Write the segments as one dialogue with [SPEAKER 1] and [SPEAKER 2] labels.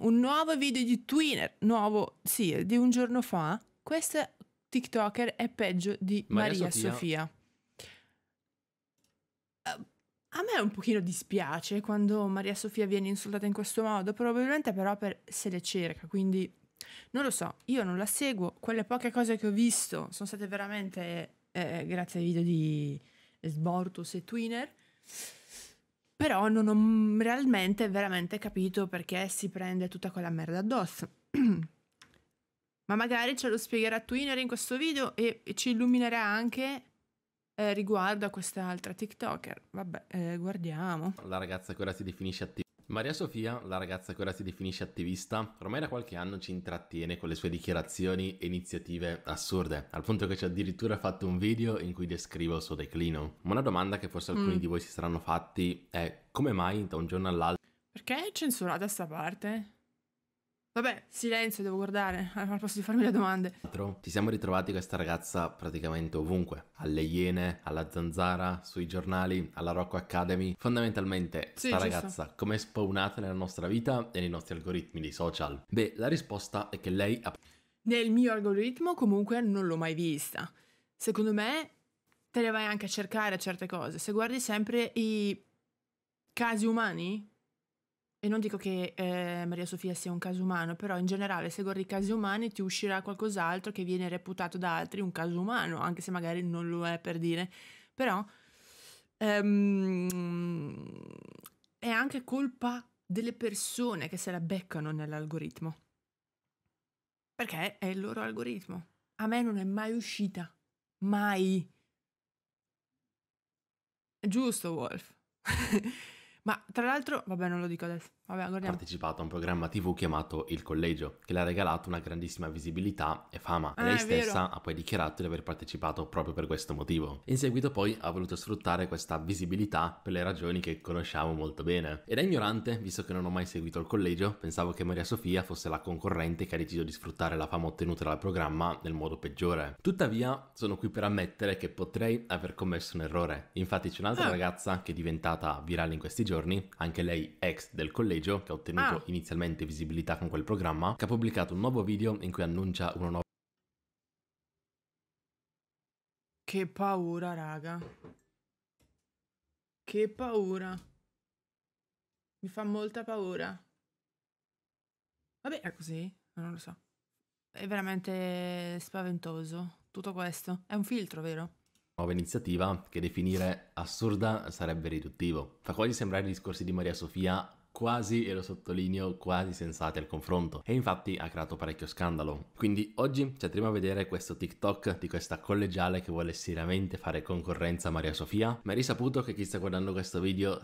[SPEAKER 1] un nuovo video di Twinner, nuovo, sì, di un giorno fa. Questa
[SPEAKER 2] TikToker
[SPEAKER 1] è peggio di Maria, Maria Sofia. Sofia. Eh, a me un pochino dispiace quando Maria Sofia viene insultata in questo modo, probabilmente però per se le cerca, quindi non lo so, io non la seguo, quelle poche cose che ho visto sono state veramente eh, grazie ai video di Sbortus e Twinner però non ho realmente, veramente capito perché si prende tutta quella merda addosso. Ma magari ce lo spiegherà Twinner in questo video e, e ci illuminerà anche eh, riguardo a quest'altra TikToker. Vabbè, eh, guardiamo.
[SPEAKER 3] La ragazza quella si definisce attiva. Maria Sofia, la ragazza che ora si definisce attivista, ormai da qualche anno ci intrattiene con le sue dichiarazioni e iniziative assurde, al punto che ci ha addirittura fatto un video in cui descrive il suo declino. Ma una domanda che forse alcuni mm. di voi si saranno fatti è come mai da un giorno all'altro...
[SPEAKER 1] Perché è censurata questa parte? Vabbè, silenzio, devo guardare, al posto di farmi le domande.
[SPEAKER 3] Ci siamo ritrovati questa ragazza praticamente ovunque, alle Iene, alla Zanzara, sui giornali, alla Rocco Academy. Fondamentalmente, sì, ragazza come è spawnata nella nostra vita e nei nostri algoritmi di social? Beh, la risposta è che lei ha...
[SPEAKER 1] Nel mio algoritmo comunque non l'ho mai vista. Secondo me te le vai anche a cercare certe cose. Se guardi sempre i casi umani, e non dico che eh, Maria Sofia sia un caso umano, però in generale se guardi i casi umani ti uscirà qualcos'altro che viene reputato da altri un caso umano, anche se magari non lo è per dire. Però ehm, è anche colpa delle persone che se la beccano nell'algoritmo. Perché è il loro algoritmo. A me non è mai uscita. Mai. È giusto, Wolf. Ma tra l'altro, vabbè, non lo dico adesso. Vabbè, guardiamo. Ha
[SPEAKER 3] partecipato a un programma TV chiamato Il Collegio, che le ha regalato una grandissima visibilità e fama. Ah, e lei stessa vero. ha poi dichiarato di aver partecipato proprio per questo motivo. In seguito, poi ha voluto sfruttare questa visibilità per le ragioni che conosciamo molto bene. Ed è ignorante, visto che non ho mai seguito il collegio, pensavo che Maria Sofia fosse la concorrente che ha deciso di sfruttare la fama ottenuta dal programma nel modo peggiore. Tuttavia, sono qui per ammettere che potrei aver commesso un errore. Infatti, c'è un'altra ah. ragazza che è diventata virale in questi giorni giorni, anche lei ex del collegio, che ha ottenuto ah. inizialmente visibilità con quel programma, che ha pubblicato un nuovo video in cui annuncia una nuova...
[SPEAKER 1] Che paura, raga. Che paura. Mi fa molta paura. Vabbè, è così, non lo so. È veramente spaventoso tutto questo. È un filtro, vero?
[SPEAKER 3] nuova iniziativa che definire assurda sarebbe riduttivo. Fa quasi sembrare i discorsi di Maria Sofia quasi, e lo sottolineo, quasi sensati al confronto e infatti ha creato parecchio scandalo. Quindi oggi ci andremo a vedere questo TikTok di questa collegiale che vuole seriamente fare concorrenza a Maria Sofia, ma è risaputo che chi sta guardando questo video...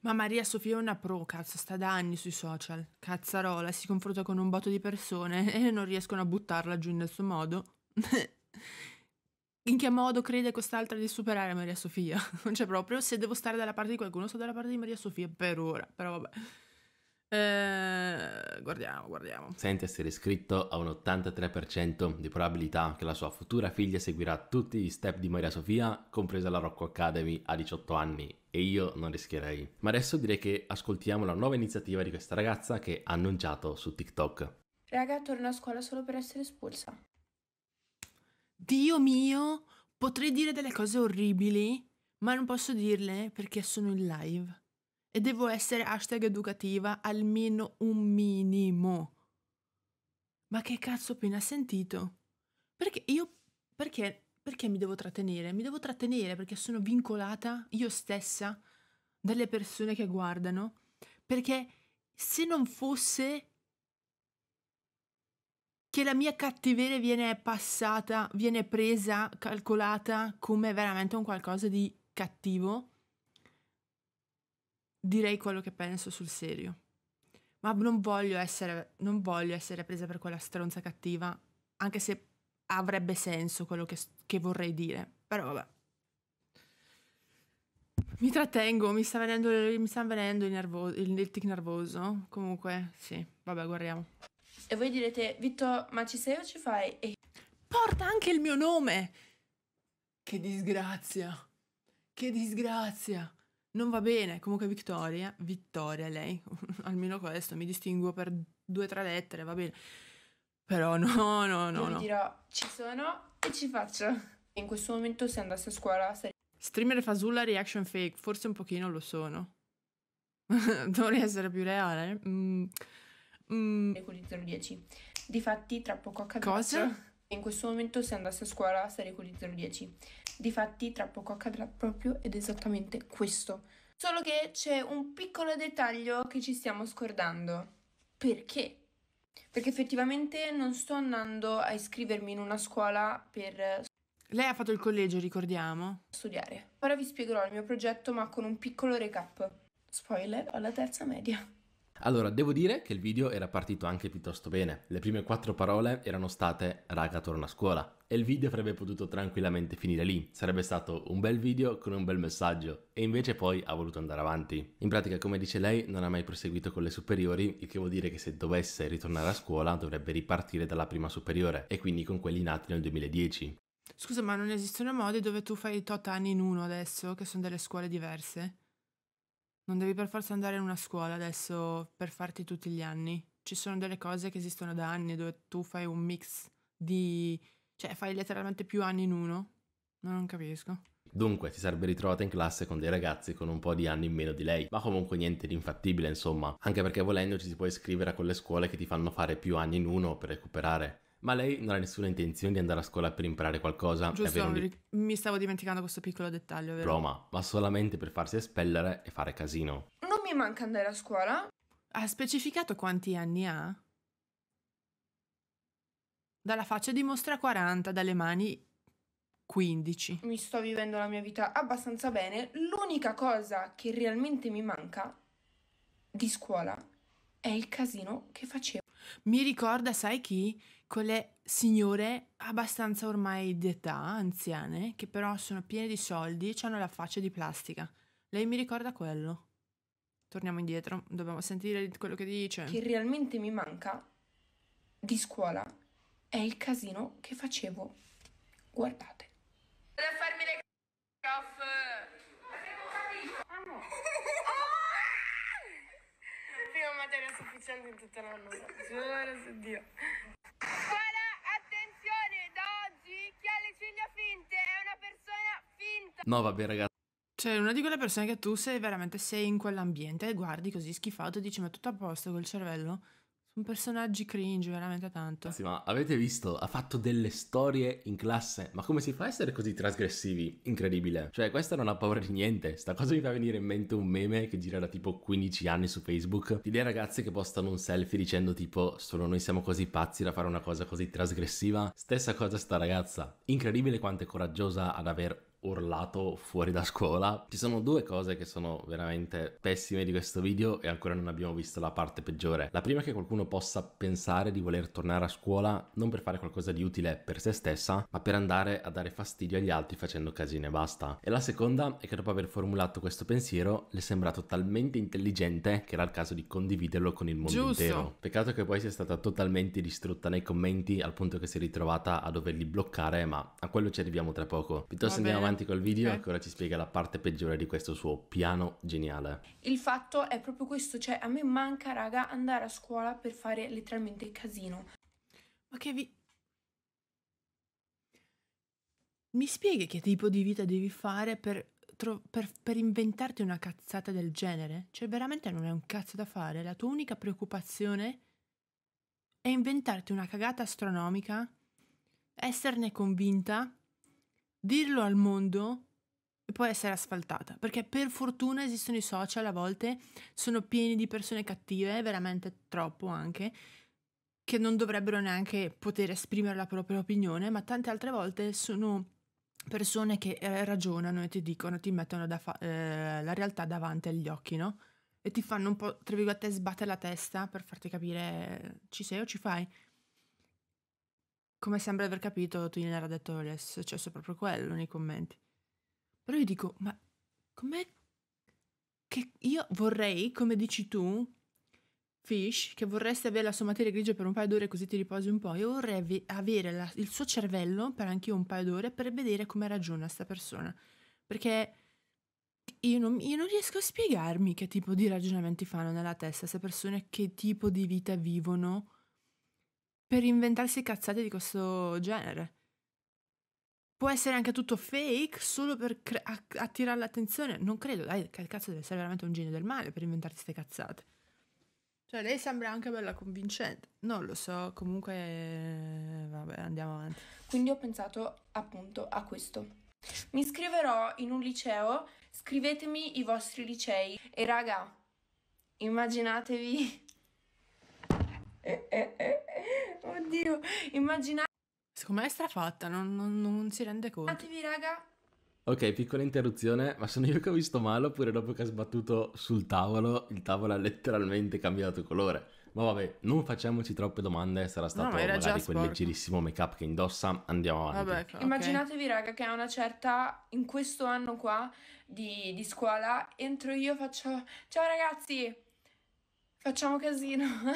[SPEAKER 1] Ma Maria Sofia è una pro, cazzo, sta da anni sui social. Cazzarola, si confronta con un botto di persone e non riescono a buttarla giù in nessun modo. in che modo crede quest'altra di superare Maria Sofia? Non c'è cioè, proprio. Se devo stare dalla parte di qualcuno, sto dalla parte di Maria Sofia per ora, però vabbè. Eh, guardiamo, guardiamo.
[SPEAKER 3] Sente essere iscritto a un 83% di probabilità che la sua futura figlia seguirà tutti gli step di Maria Sofia, compresa la Rocco Academy a 18 anni. E io non rischierei. Ma adesso direi che ascoltiamo la nuova iniziativa di questa ragazza che ha annunciato su TikTok.
[SPEAKER 2] Raga, torno a scuola solo per essere espulsa.
[SPEAKER 1] Dio mio, potrei dire delle cose orribili, ma non posso dirle perché sono in live. E devo essere hashtag educativa almeno un minimo. Ma che cazzo ho appena sentito? Perché io... Perché, perché mi devo trattenere? Mi devo trattenere perché sono vincolata io stessa dalle persone che guardano. Perché se non fosse che la mia cattiveria viene passata, viene presa, calcolata come veramente un qualcosa di cattivo, direi quello che penso sul serio. Ma non voglio essere, non voglio essere presa per quella stronza cattiva, anche se avrebbe senso quello che, che vorrei dire. Però vabbè. Mi trattengo, mi sta venendo, mi sta venendo il, nervo, il, il tic nervoso. Comunque, sì, vabbè, guardiamo.
[SPEAKER 2] E voi direte, Vitto, ma ci sei o ci fai? E... Porta anche il mio
[SPEAKER 1] nome! Che disgrazia! Che disgrazia! Non va bene, comunque Vittoria, Vittoria lei, almeno questo, mi distinguo per due
[SPEAKER 2] o tre lettere, va
[SPEAKER 1] bene. Però no, no, no. Io no. dirò,
[SPEAKER 2] ci sono e ci faccio. In questo momento se andassi a scuola sarei...
[SPEAKER 1] Streamer fasulla reaction fake, forse un pochino
[SPEAKER 2] lo sono. Dovrei essere più reale. Mm. Mm. E con gli 010. Difatti, tra poco accadrà. Cosa? In questo momento, se andassi a scuola, sarei con gli 010. Difatti, tra poco accadrà proprio ed esattamente questo. Solo che c'è un piccolo dettaglio che ci stiamo scordando. Perché? Perché effettivamente non sto andando a iscrivermi in una scuola per...
[SPEAKER 1] Lei ha fatto il collegio, ricordiamo?
[SPEAKER 2] Studiare. Ora vi spiegherò il mio progetto, ma con un piccolo recap. Spoiler, alla terza media.
[SPEAKER 3] Allora, devo dire che il video era partito anche piuttosto bene. Le prime quattro parole erano state raga torna a scuola e il video avrebbe potuto tranquillamente finire lì. Sarebbe stato un bel video con un bel messaggio e invece poi ha voluto andare avanti. In pratica, come dice lei, non ha mai proseguito con le superiori, il che vuol dire che se dovesse ritornare a scuola dovrebbe ripartire dalla prima superiore e quindi con quelli nati nel 2010.
[SPEAKER 1] Scusa, ma non esistono modi dove tu fai i tot anni in uno adesso, che sono delle scuole diverse? Non devi per forza andare in una scuola adesso per farti tutti gli anni. Ci sono delle cose che esistono da anni dove tu fai un mix di... cioè fai letteralmente più anni in uno. non capisco.
[SPEAKER 3] Dunque, si sarebbe ritrovata in classe con dei ragazzi con un po' di anni in meno di lei, ma comunque niente di infattibile, insomma, anche perché volendo ci si può iscrivere a quelle scuole che ti fanno fare più anni in uno per recuperare. Ma lei non ha nessuna intenzione di andare a scuola per imparare qualcosa? Giusto, di...
[SPEAKER 1] mi stavo dimenticando questo piccolo dettaglio, vero?
[SPEAKER 3] Roma, ma solamente per farsi espellere e fare casino.
[SPEAKER 1] Non mi manca andare a scuola. Ha specificato quanti anni ha? Dalla faccia dimostra 40, dalle mani 15.
[SPEAKER 2] Mi sto vivendo la mia vita abbastanza bene. L'unica cosa che realmente mi manca di scuola è il casino che facevo. Mi ricorda, sai chi? Quelle signore abbastanza ormai di
[SPEAKER 1] età, anziane, che però sono piene di soldi e hanno la faccia di plastica. Lei mi ricorda quello. Torniamo indietro, dobbiamo sentire quello che dice. Che
[SPEAKER 2] realmente mi manca di scuola è il casino che facevo. Guardate. Vado a farmi le materia sufficiente in tutta l'anno. Giuro su Dio. Scuola, attenzione, da
[SPEAKER 3] oggi chi ha le ciglia finte è una persona finta. No, vabbè, ragazzi.
[SPEAKER 1] Cioè, una di quelle persone che tu sei veramente sei in quell'ambiente e guardi così schifato e dici ma tutto a posto col cervello? Sono personaggi cringe veramente tanto. Sì,
[SPEAKER 3] ma avete visto? Ha fatto delle storie in classe. Ma come si fa a essere così trasgressivi? Incredibile. Cioè, questa non ha paura di niente. Sta cosa mi fa venire in mente un meme che gira da tipo 15 anni su Facebook. Di dei ragazzi che postano un selfie dicendo tipo solo noi siamo così pazzi da fare una cosa così trasgressiva. Stessa cosa sta ragazza. Incredibile quanto è coraggiosa ad aver urlato fuori da scuola. Ci sono due cose che sono veramente pessime di questo video e ancora non abbiamo visto la parte peggiore. La prima è che qualcuno possa pensare di voler tornare a scuola non per fare qualcosa di utile per se stessa, ma per andare a dare fastidio agli altri facendo casino e basta. E la seconda è che dopo aver formulato questo pensiero le è sembrato talmente intelligente che era il caso di condividerlo con il mondo Giusto. intero. Peccato che poi sia stata totalmente distrutta nei commenti al punto che si è ritrovata a doverli bloccare, ma a quello ci arriviamo tra poco. Piuttosto andiamo avanti avanti col video okay. che ora ci spiega la parte peggiore di questo suo piano geniale.
[SPEAKER 2] Il fatto è proprio questo, cioè a me manca, raga, andare a scuola per fare letteralmente il casino. Ma che vi...
[SPEAKER 1] Mi spieghi che tipo di vita devi fare per, per, per inventarti una cazzata del genere? Cioè veramente non è un cazzo da fare, la tua unica preoccupazione è inventarti una cagata astronomica, esserne convinta dirlo al mondo e poi essere asfaltata. Perché per fortuna esistono i social a volte, sono pieni di persone cattive, veramente troppo anche, che non dovrebbero neanche poter esprimere la propria opinione, ma tante altre volte sono persone che eh, ragionano e ti dicono, ti mettono fa- eh, la realtà davanti agli occhi, no? E ti fanno un po', tra virgolette, sbattere la testa per farti capire ci sei o ci fai. Come sembra aver capito, Twinner ha detto le è successo proprio quello nei commenti. Però io dico, ma com'è che io vorrei, come dici tu, Fish, che vorresti avere la sua materia grigia per un paio d'ore così ti riposi un po', io vorrei ave- avere la- il suo cervello per anch'io un paio d'ore per vedere come ragiona questa persona. Perché io non, io non, riesco a spiegarmi che tipo di ragionamenti fanno nella testa queste persone, che tipo di vita vivono per inventarsi cazzate di questo genere. Può essere anche tutto fake solo per cre- attirare l'attenzione. Non credo, dai, che cazzo deve essere veramente un genio del male per inventarsi queste cazzate. Cioè, lei sembra anche bella convincente. Non lo so, comunque... Eh, vabbè, andiamo avanti. Quindi ho pensato
[SPEAKER 2] appunto a questo. Mi iscriverò in un liceo, scrivetemi i vostri licei. E raga, immaginatevi
[SPEAKER 1] Oddio,
[SPEAKER 2] immaginate. Secondo me è strafatta, non, non, non
[SPEAKER 1] si rende conto. Attivi, raga.
[SPEAKER 3] Ok, piccola interruzione, ma sono io che ho visto male oppure dopo che ha sbattuto sul tavolo, il tavolo ha letteralmente cambiato colore. Ma vabbè, non facciamoci troppe domande, sarà stato no, ma magari quel leggerissimo make-up che indossa, andiamo avanti. Vabbè, okay. Immaginatevi
[SPEAKER 2] raga che a una certa, in questo anno qua di, di scuola, entro io e faccio, ciao ragazzi, facciamo casino.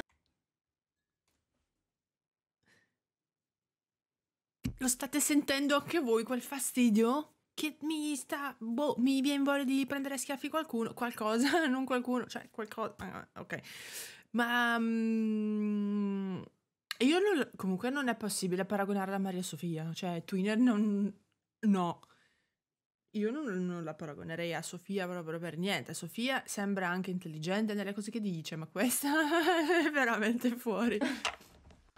[SPEAKER 1] Lo state sentendo anche voi quel fastidio? Che mi sta. Boh, mi viene voglia di prendere schiaffi qualcuno. Qualcosa, non qualcuno, cioè qualcosa. Ah, ok. Ma. Um, io non, comunque non è possibile paragonarla a Maria Sofia. Cioè, Twinner non. No. Io non, non, la paragonerei a Sofia proprio per niente. Sofia sembra anche intelligente nelle cose che dice, ma questa è veramente fuori.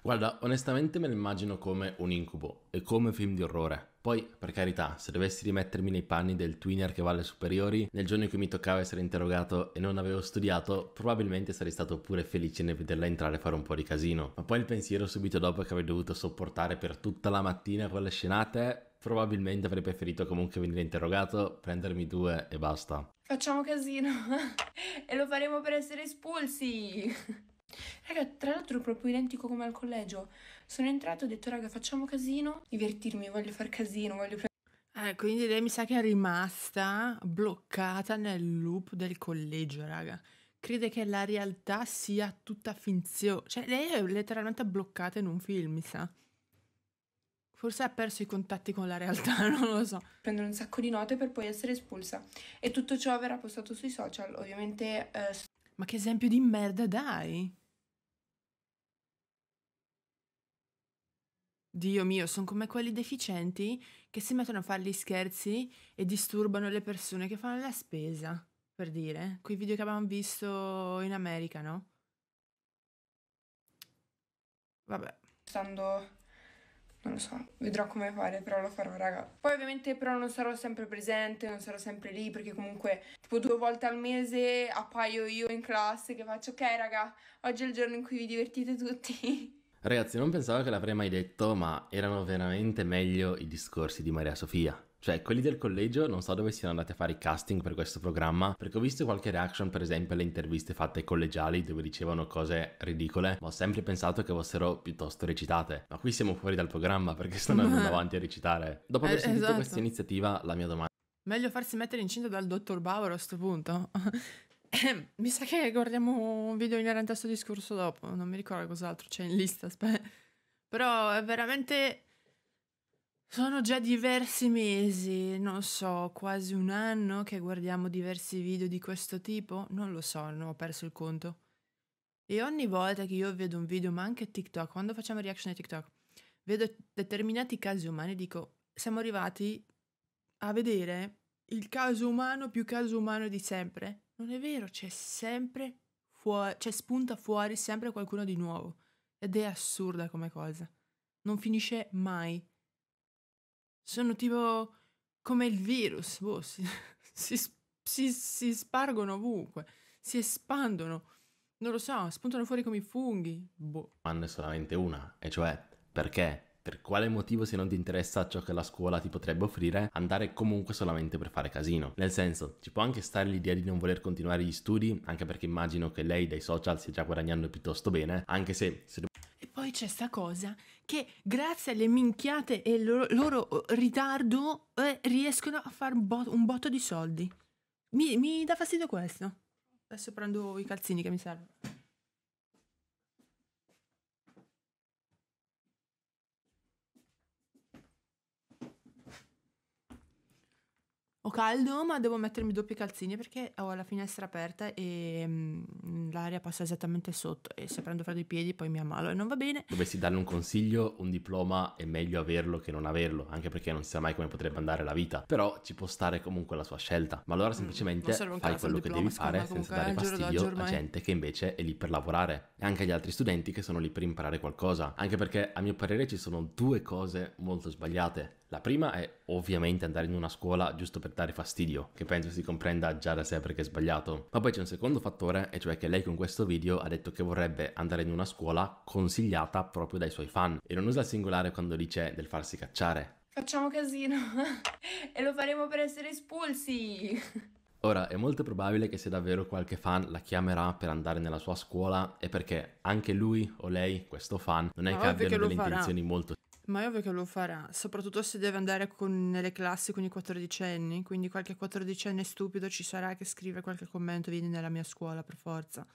[SPEAKER 3] Guarda, onestamente me lo immagino come un incubo e come un film di orrore. Poi, per carità, se dovessi rimettermi nei panni del tweener che va alle superiori, nel giorno in cui mi toccava essere interrogato e non avevo studiato, probabilmente sarei stato pure felice nel vederla entrare a fare un po' di casino. Ma poi il pensiero subito dopo che avrei dovuto sopportare per tutta la mattina quelle scenate, probabilmente avrei preferito comunque venire interrogato, prendermi due e basta.
[SPEAKER 2] Facciamo casino e lo faremo per essere espulsi! Raga, tra l'altro è proprio identico come al collegio. Sono entrato e ho detto, raga, facciamo casino, divertirmi, voglio far casino, voglio prendere... Eh,
[SPEAKER 1] quindi lei mi sa che è rimasta bloccata nel loop del collegio, raga. Crede che la realtà sia tutta finzione. Cioè, lei è letteralmente bloccata in un film,
[SPEAKER 2] mi sa. Forse ha perso i contatti con la realtà, non lo so. Prendere un sacco di note per poi essere espulsa. E tutto ciò verrà postato sui social, ovviamente... Eh...
[SPEAKER 1] Ma che esempio di merda dai! Dio mio, sono come quelli deficienti che si mettono a fare gli scherzi e disturbano le persone che fanno la spesa, per dire, quei video che avevamo visto in America, no?
[SPEAKER 2] Vabbè. Stando non lo so, vedrò come fare, però lo farò, raga. Poi ovviamente però non sarò sempre presente, non sarò sempre lì, perché comunque tipo due volte al mese appaio io in classe che faccio, ok raga, oggi è il giorno in cui vi divertite tutti.
[SPEAKER 3] Ragazzi, non pensavo che l'avrei mai detto, ma erano veramente meglio i discorsi di Maria Sofia. Cioè, quelli del collegio non so dove siano andati a fare i casting per questo programma, perché ho visto qualche reaction, per esempio, alle interviste fatte ai collegiali dove dicevano cose ridicole, ma ho sempre pensato che fossero piuttosto recitate. Ma qui siamo fuori dal programma perché stanno andando avanti a recitare. Dopo aver eh, sentito esatto. questa iniziativa, la mia domanda.
[SPEAKER 1] Meglio farsi mettere incinta dal dottor Bauer a questo punto. Eh, mi sa che guardiamo un video inerente a questo discorso dopo, non mi ricordo cos'altro c'è in lista, aspetta. Però è veramente... Sono già diversi mesi, non so, quasi un anno che guardiamo diversi video di questo tipo, non lo so, non ho perso il conto. E ogni volta che io vedo un video, ma anche TikTok, quando facciamo reaction a TikTok, vedo determinati casi umani dico, siamo arrivati a vedere il caso umano più caso umano di sempre. Non è vero, c'è sempre fuori, cioè spunta fuori sempre qualcuno di nuovo. Ed è assurda come cosa. Non finisce mai. Sono tipo come il virus, boh, si, si, si, si spargono ovunque, si espandono. Non lo so, spuntano fuori come i funghi. Boh.
[SPEAKER 3] Ma ne solamente una, e cioè perché per quale motivo se non ti interessa ciò che la scuola ti potrebbe offrire, andare comunque solamente per fare casino. Nel senso, ci può anche stare l'idea di non voler continuare gli studi, anche perché immagino che lei dai social stia già guadagnando piuttosto bene, anche se... se...
[SPEAKER 1] E poi c'è sta cosa che grazie alle minchiate e al loro, loro, uh, ritardo eh, riescono a fare un, bot, un, botto di soldi. Mi, mi dà fastidio questo. Adesso prendo i calzini che mi servono. Ho caldo, ma devo mettermi doppi calzini perché ho la finestra aperta e mm, l'aria passa esattamente sotto e se prendo freddo i piedi poi mi ammalo e non va bene.
[SPEAKER 3] Dovessi darle un consiglio, un diploma è meglio averlo che non averlo, anche perché non si sa mai come potrebbe andare la vita, però ci può stare comunque la sua scelta. Ma allora mm, semplicemente mm, fai caso, quello che devi fare senza dare eh, fastidio a gente che invece è lì per lavorare e anche agli altri studenti che sono lì per imparare qualcosa, anche perché a mio parere ci sono due cose molto sbagliate la prima è ovviamente andare in una scuola giusto per dare fastidio, che penso si comprenda già da sé perché è sbagliato. Ma poi c'è un secondo fattore, e cioè che lei con questo video ha detto che vorrebbe andare in una scuola consigliata proprio dai suoi fan. E non usa il singolare quando dice del farsi cacciare.
[SPEAKER 2] Facciamo casino e lo faremo per essere espulsi.
[SPEAKER 3] Ora, è molto probabile che se davvero qualche fan la chiamerà per andare nella sua scuola è perché anche lui o lei, questo fan, non è Ma che abbiano delle intenzioni molto
[SPEAKER 1] ma è ovvio che lo farà, soprattutto se deve andare con, nelle classi con i quattordicenni, quindi qualche quattordicenne stupido ci sarà che scrive qualche commento, vieni nella mia scuola per forza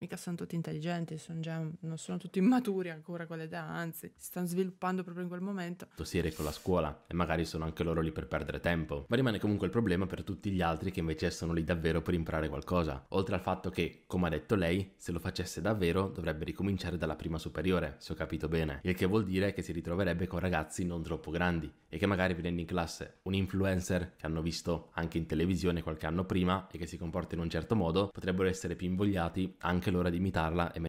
[SPEAKER 1] mica sono tutti intelligenti, sono già, non sono tutti immaturi ancora quelle da, anzi, si stanno sviluppando proprio in quel momento.
[SPEAKER 3] Tossire con la scuola e magari sono anche loro lì per perdere tempo, ma rimane comunque il problema per tutti gli altri che invece sono lì davvero per imparare qualcosa, oltre al fatto che, come ha detto lei, se lo facesse davvero dovrebbe ricominciare dalla prima superiore, se ho capito bene, il che vuol dire che si ritroverebbe con ragazzi non troppo grandi e che magari venendo in classe un influencer che hanno visto anche in televisione qualche anno prima e che si comporta in un certo modo, potrebbero essere più invogliati anche anche l'ora di imitarla. E me...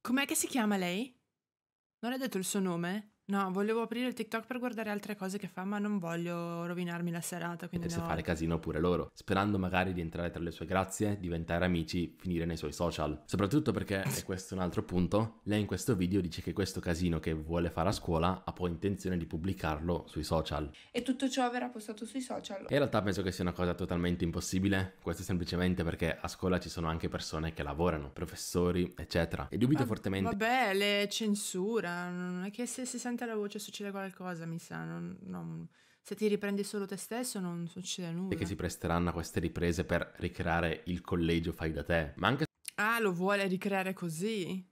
[SPEAKER 1] Com'è che si chiama lei? Non hai detto il suo nome? No, volevo aprire il TikTok per guardare altre cose che fa, ma non voglio rovinarmi la serata. Quindi Potesse no. fare
[SPEAKER 3] casino pure loro, sperando magari di entrare tra le sue grazie, diventare amici, finire nei suoi social. Soprattutto perché, e questo è un altro punto, lei in questo video dice che questo casino che vuole fare a scuola ha poi intenzione di pubblicarlo sui social.
[SPEAKER 2] E tutto ciò verrà postato sui social.
[SPEAKER 3] E in realtà penso che sia una cosa totalmente impossibile, questo è semplicemente perché a scuola ci sono anche persone che lavorano, professori, eccetera. E dubito Va- fortemente...
[SPEAKER 2] Vabbè,
[SPEAKER 1] le censura, non è che se si sente sente la voce succede qualcosa, mi sa. Non, non... Se ti riprendi solo te stesso non succede nulla. Che si
[SPEAKER 3] presteranno a queste riprese per ricreare il collegio fai da te, ma anche...
[SPEAKER 1] Ah, lo vuole ricreare così?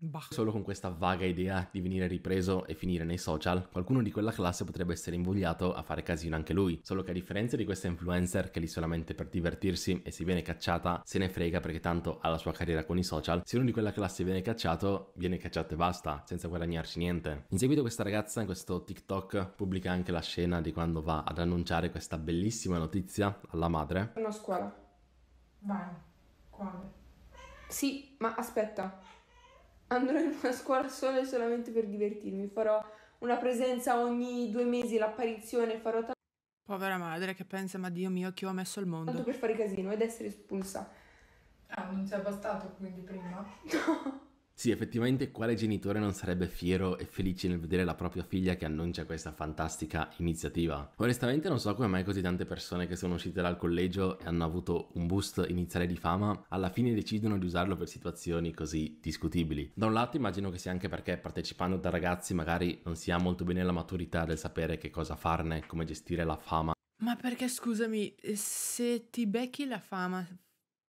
[SPEAKER 2] Bah.
[SPEAKER 3] Solo con questa vaga idea di venire ripreso e finire nei social, qualcuno di quella classe potrebbe essere invogliato a fare casino anche lui. Solo che a differenza di questa influencer che lì solamente per divertirsi e se viene cacciata, se ne frega perché tanto ha la sua carriera con i social, se uno di quella classe viene cacciato, viene cacciato e basta, senza guadagnarci niente. In seguito questa ragazza in questo TikTok pubblica anche la scena di quando va ad annunciare questa bellissima notizia alla madre. Sono
[SPEAKER 2] a scuola. Vai. Quale? Sì, ma aspetta andrò in una scuola solo e solamente per divertirmi, farò una presenza ogni due mesi, l'apparizione, farò tanto.
[SPEAKER 1] Povera madre che pensa, ma Dio mio, che ho messo al mondo? Tanto per fare
[SPEAKER 2] casino ed essere espulsa. Ah, non è bastato quindi prima?
[SPEAKER 3] No. Sì, effettivamente quale genitore non sarebbe fiero e felice nel vedere la propria figlia che annuncia questa fantastica iniziativa? Onestamente non so come mai così tante persone che sono uscite dal collegio e hanno avuto un boost iniziale di fama, alla fine decidono di usarlo per situazioni così discutibili. Da un lato immagino che sia anche perché partecipando da ragazzi magari non si ha molto bene la maturità del sapere che cosa farne, come gestire la fama.
[SPEAKER 1] Ma perché scusami, se ti becchi la fama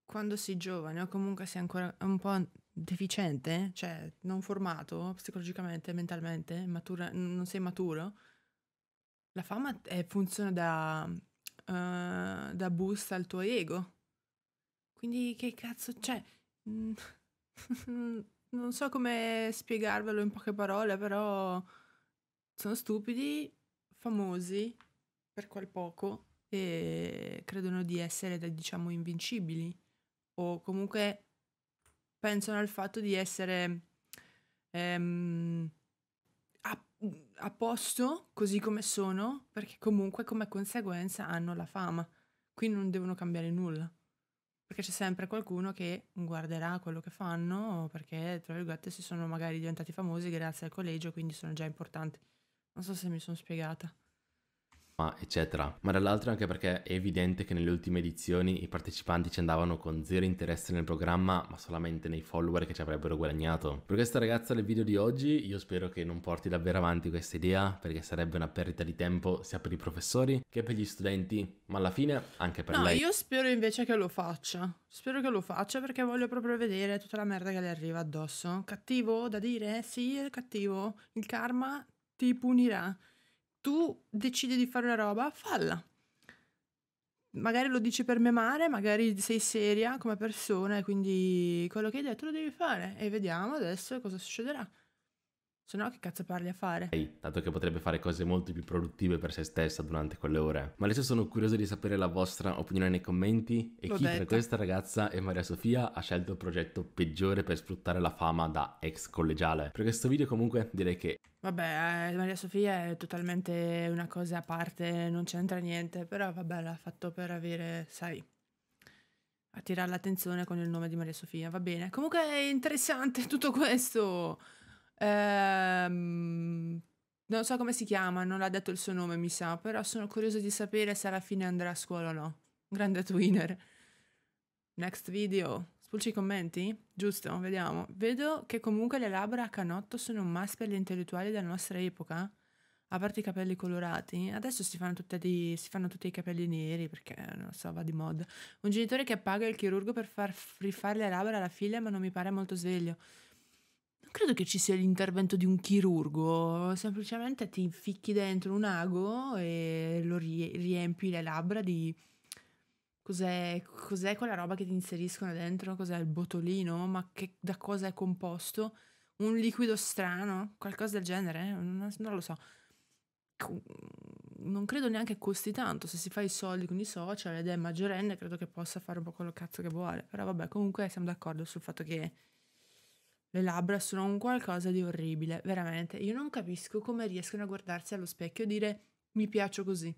[SPEAKER 1] quando sei giovane o comunque sei ancora un po' deficiente, cioè non formato psicologicamente, mentalmente, matura, non sei maturo, la fama è, funziona da, uh, da boost al tuo ego. Quindi che cazzo cioè... non so come spiegarvelo in poche parole, però sono stupidi, famosi per quel poco e credono di essere, diciamo, invincibili o comunque pensano al fatto di essere ehm, a, a, posto così come sono, perché comunque come conseguenza hanno la fama. Quindi non devono cambiare nulla. Perché c'è sempre qualcuno che guarderà quello che fanno, perché tra virgolette si sono magari diventati famosi grazie al collegio, quindi sono già importanti. Non so se mi sono spiegata
[SPEAKER 3] eccetera, ma dall'altro anche perché è evidente che nelle ultime edizioni i partecipanti ci andavano con zero interesse nel programma, ma solamente nei follower che ci avrebbero guadagnato. Per questa ragazza del video di oggi io spero che non porti davvero avanti questa idea, perché sarebbe una perdita di tempo sia per i professori che per gli studenti, ma alla fine anche per no, lei. Io
[SPEAKER 1] spero invece che lo faccia. Spero che lo faccia perché voglio proprio vedere tutta la merda che le arriva addosso. Cattivo da dire? Sì, è cattivo. Il karma ti punirà tu decidi di fare una roba, falla. Magari lo dici per memare, magari sei seria come persona e quindi quello che hai detto lo devi fare e vediamo adesso cosa succederà. Se no, che cazzo parli a fare?
[SPEAKER 3] Ehi, hey, tanto che potrebbe fare cose molto più produttive per se stessa durante quelle ore. Ma adesso sono curioso di sapere la vostra opinione nei commenti e L'ho chi detta. tra questa ragazza e Maria Sofia ha scelto il progetto peggiore per sfruttare la fama da ex collegiale. Per questo video comunque direi che...
[SPEAKER 1] Vabbè, eh, Maria Sofia è totalmente una cosa a parte, non c'entra niente, però vabbè, l'ha fatto per avere, sai, attirare l'attenzione con il nome di Maria Sofia, va bene. Comunque è interessante tutto questo. Ehm, non so come si chiama, non ha detto il suo nome, mi sa, però sono curioso di sapere se alla fine andrà a scuola o no. Grande twinner. Next video. Spulci i commenti? Giusto, vediamo. Vedo che comunque le labbra a canotto sono un must per gli intellettuali della nostra epoca. A parte i capelli colorati, adesso si fanno, di, si fanno tutti i capelli neri perché non so, va di moda. Un genitore che paga il chirurgo per far rifare le labbra alla figlia, ma non mi pare molto sveglio. Non credo che ci sia l'intervento di un chirurgo, semplicemente ti ficchi dentro un ago e lo riempi le labbra di... Cos'è, cos'è quella roba che ti inseriscono dentro? Cos'è il botolino? Ma che, da cosa è composto? Un liquido strano? Qualcosa del genere? Non, non lo so. Non credo neanche costi tanto. Se si fa i soldi con i social ed è maggiorenne, credo che possa fare un po' quello cazzo che vuole. Però vabbè, comunque siamo d'accordo sul fatto che le labbra sono un qualcosa di orribile, veramente. Io non capisco come riescono a guardarsi allo specchio e dire mi piaccio così.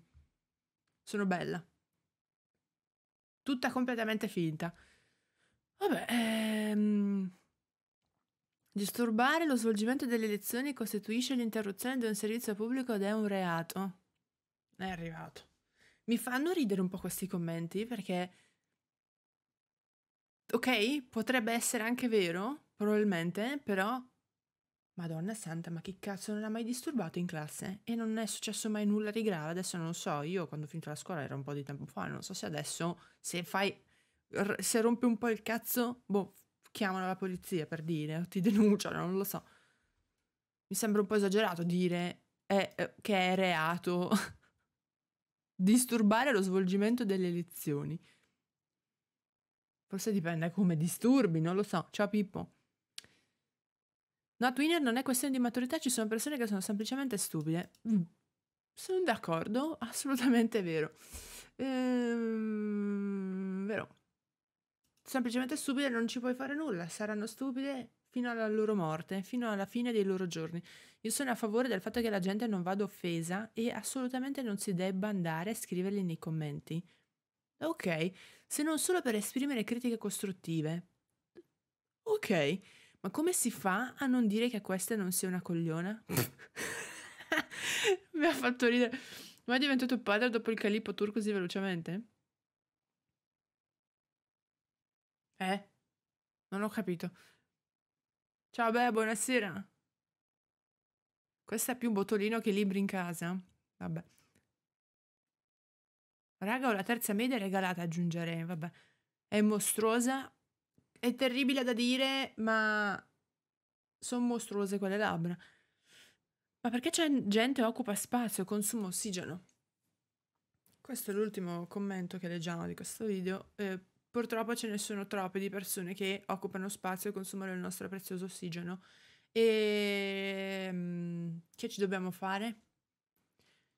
[SPEAKER 1] Sono bella. Tutta completamente finta. Vabbè, ehm... disturbare lo svolgimento delle lezioni costituisce l'interruzione di un servizio pubblico ed è un reato. È arrivato. Mi fanno ridere un po' questi commenti perché... Ok, potrebbe essere anche vero, Probabilmente, però... Madonna santa, ma che cazzo non ha mai disturbato in classe? E non è successo mai nulla di grave, adesso non lo so, io quando ho finito la scuola era un po' di tempo fa, non so se adesso, se fai... se rompe un po' il cazzo, boh, chiamano la polizia per dire, o oh, ti denunciano, non lo so. Mi sembra un po' esagerato dire è, eh, che è reato disturbare lo svolgimento delle lezioni. Forse dipende come disturbi, non lo so. Ciao Pippo. No, Twinner non è questione di maturità, ci sono persone che sono semplicemente stupide. Mm. Sono d'accordo, assolutamente vero. Ehm, vero. Semplicemente stupide, non ci puoi fare nulla, saranno stupide fino alla loro morte, fino alla fine dei loro giorni. Io sono a favore del fatto che la gente non vada offesa e assolutamente non si debba andare a scriverli nei commenti. Ok, se non solo per esprimere critiche costruttive. Ok. Ma come si fa a non dire che questa non sia una cogliona? Mi ha fatto ridere. Ma è diventato padre dopo il calippo tour così velocemente? Eh? Non ho capito. Ciao beh, buonasera. Questa è più botolino che libri in casa. Vabbè. Raga, ho la terza media regalata, aggiungerei, vabbè. È mostruosa, è terribile da dire, ma sono mostruose quelle labbra. Ma perché c'è gente che occupa spazio, consuma ossigeno? Questo è l'ultimo commento che leggiamo di questo video. Eh, purtroppo ce ne sono troppe di persone che occupano spazio e consumano il nostro prezioso ossigeno. E ehm, che ci dobbiamo fare?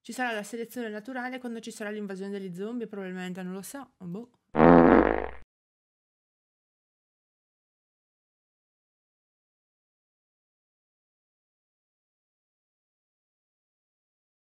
[SPEAKER 1] Ci sarà la selezione naturale quando ci sarà l'invasione degli zombie, probabilmente non lo so.
[SPEAKER 3] Boh.